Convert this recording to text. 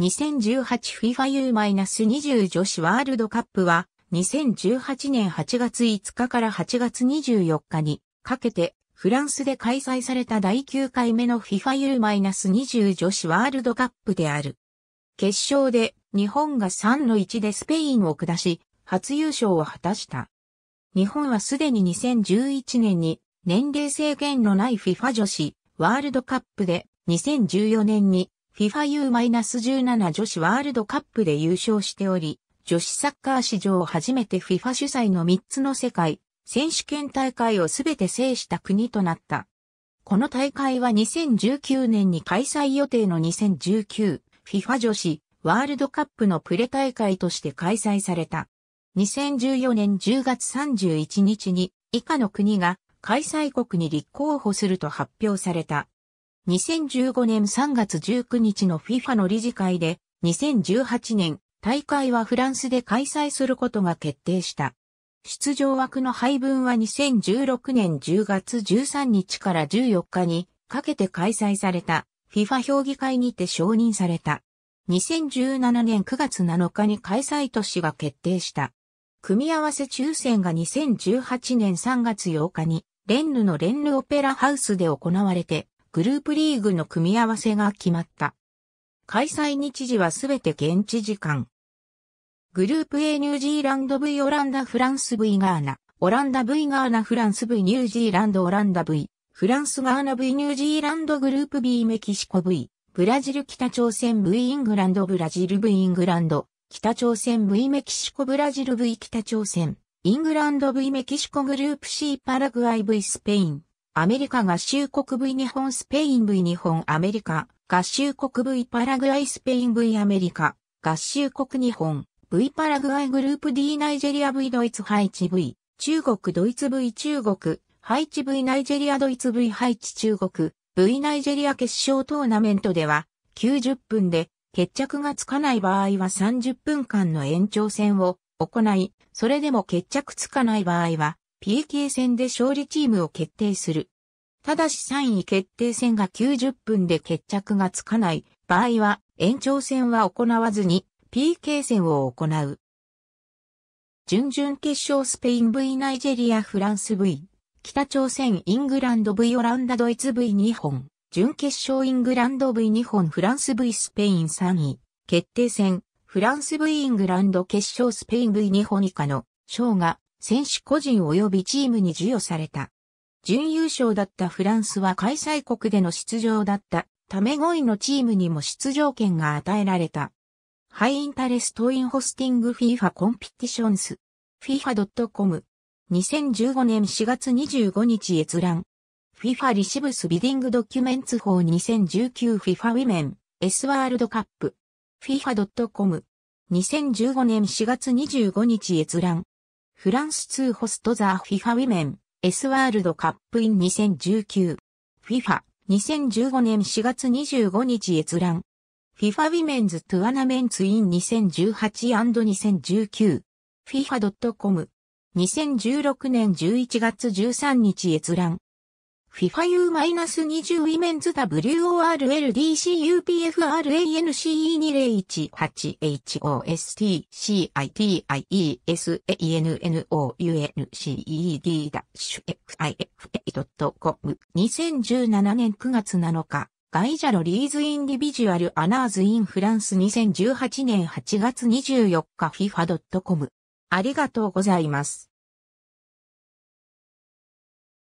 2018FIFA U-20 女子ワールドカップは2018年8月5日から8月24日にかけてフランスで開催された第9回目の FIFA U-20 女子ワールドカップである。決勝で日本が3の1でスペインを下し初優勝を果たした。日本はすでに2011年に年齢制限のない FIFA 女子ワールドカップで2014年に FIFAU-17 女子ワールドカップで優勝しており、女子サッカー史上初めて FIFA 主催の3つの世界選手権大会をすべて制した国となった。この大会は2019年に開催予定の 2019FIFA 女子ワールドカップのプレ大会として開催された。2014年10月31日に以下の国が開催国に立候補すると発表された。2015年3月19日の FIFA の理事会で、2018年、大会はフランスで開催することが決定した。出場枠の配分は2016年10月13日から14日にかけて開催された FIFA 評議会にて承認された。2017年9月7日に開催都市が決定した。組み合わせ抽選が2018年3月8日にレンヌのレンヌオペラハウスで行われてグループリーグの組み合わせが決まった。開催日時はすべて現地時間。グループ A ニュージーランド V オランダフランス V ガーナ、オランダ V ガーナフランス V ニュージーランドオランダ V、フランスガーナ V ニュージーランドグループ B メキシコ V、ブラジル北朝鮮 V イングランドブラジル V イングランド、北朝鮮 V メキシコブラジル V 北朝鮮、イングランド V メキシコグループ C パラグアイ V スペイン。アメリカ合衆国 V 日本スペイン V 日本アメリカ、合衆国 V パラグアイスペイン V アメリカ、合衆国日本、V パラグアイグループ D ナイジェリア V ドイツハイチ V、中国ドイツ V 中国、ハイチ V ナイジェリアドイツ V ハイチ中国、V ナイジェリア決勝トーナメントでは、90分で決着がつかない場合は30分間の延長戦を行い、それでも決着つかない場合は、PK 戦で勝利チームを決定する。ただし3位決定戦が90分で決着がつかない場合は延長戦は行わずに PK 戦を行う。準々決勝スペイン V ナイジェリアフランス V 北朝鮮イングランド V オランダドイツ v 日本準決勝イングランド v 日本フランス V スペイン3位決定戦フランス V イングランド決勝スペイン v 日本以下の賞が選手個人及びチームに授与された。準優勝だったフランスは開催国での出場だったため5位のチームにも出場権が与えられた。ハイインタレストインホスティング FIFA コンピティションス FIFA.com 2015年4月25日閲覧 FIFA リシブスビディングドキュメンツ法 2019FIFA ウィメン S ワールドカップ FIFA.com 2015年4月25日閲覧フランス2ホストザフィファ・ウィメン S ワールドカップイン2019。FIFA 2015年4月25日閲覧。FIFA ウィメンズトゥアナメンツイン 2018&2019。FIFA.com。2016年11月13日閲覧。FIFAU-20 ウィメンズ w o r l d c u p f r a n c e 1 8 h o s t c i i t e u n o u n c e d f i f c o m 2 0 1 7年9月7日ガイジャロリーズインディビジュアルアナーズインフランス2018年8月24日 FIFA.com ありがとうございます。